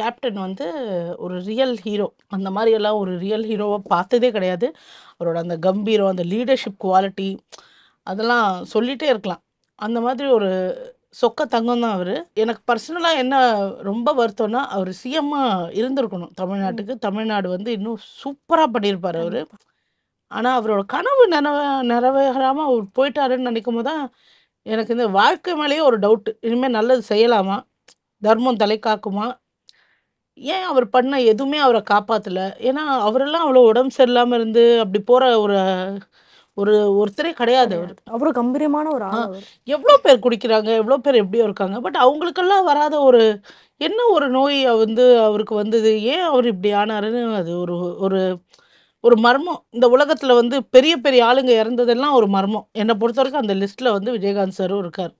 captain வந்து ஒரு real hero அந்த மாதிரியெல்லாம் ஒரு ரியல் ஹீரோவை பார்த்ததே கிடையாது அவரோட அந்த கம்பீரம் அந்த லீடர்ஷிப் குவாலிட்டி அதெல்லாம் சொல்லிகிட்டே இருக்கலாம் அந்த மாதிரி ஒரு சொக்க தங்கம் தான் அவர் எனக்கு பர்சனலாக என்ன ரொம்ப வருத்தம்னா அவர் சிஎம்மாக இருந்திருக்கணும் தமிழ்நாட்டுக்கு தமிழ்நாடு வந்து இன்னும் சூப்பராக பண்ணியிருப்பார் அவர் ஆனால் அவரோட கனவு நிறவ நிறைவேறாமல் அவர் போயிட்டாருன்னு நினைக்கும் போது தான் எனக்கு இந்த வாழ்க்கை மேலேயே ஒரு டவுட்டு இனிமேல் நல்லது செய்யலாமா தர்மம் தலை காக்குமா ஏன் அவர் பண்ண எதுவுமே அவரை காப்பாற்றலை ஏன்னா அவரெல்லாம் அவ்வளோ உடம்பு சரியில்லாமல் இருந்து அப்படி போகிற ஒரு ஒரு ஒருத்தரே கிடையாது அவர் அவ்வளோ கம்பீரியமான ஒரு எவ்வளோ பேர் குடிக்கிறாங்க எவ்வளோ பேர் எப்படியோ இருக்காங்க பட் அவங்களுக்கெல்லாம் வராத ஒரு என்ன ஒரு நோய் வந்து அவருக்கு வந்தது ஏன் அவர் இப்படி ஆனாருன்னு அது ஒரு ஒரு ஒரு மர்மம் இந்த உலகத்தில் வந்து பெரிய பெரிய ஆளுங்க இறந்ததெல்லாம் ஒரு மர்மம் என்னை பொறுத்த வரைக்கும் அந்த லிஸ்ட்டில் வந்து விஜயகாந்த் சாரும் இருக்கார்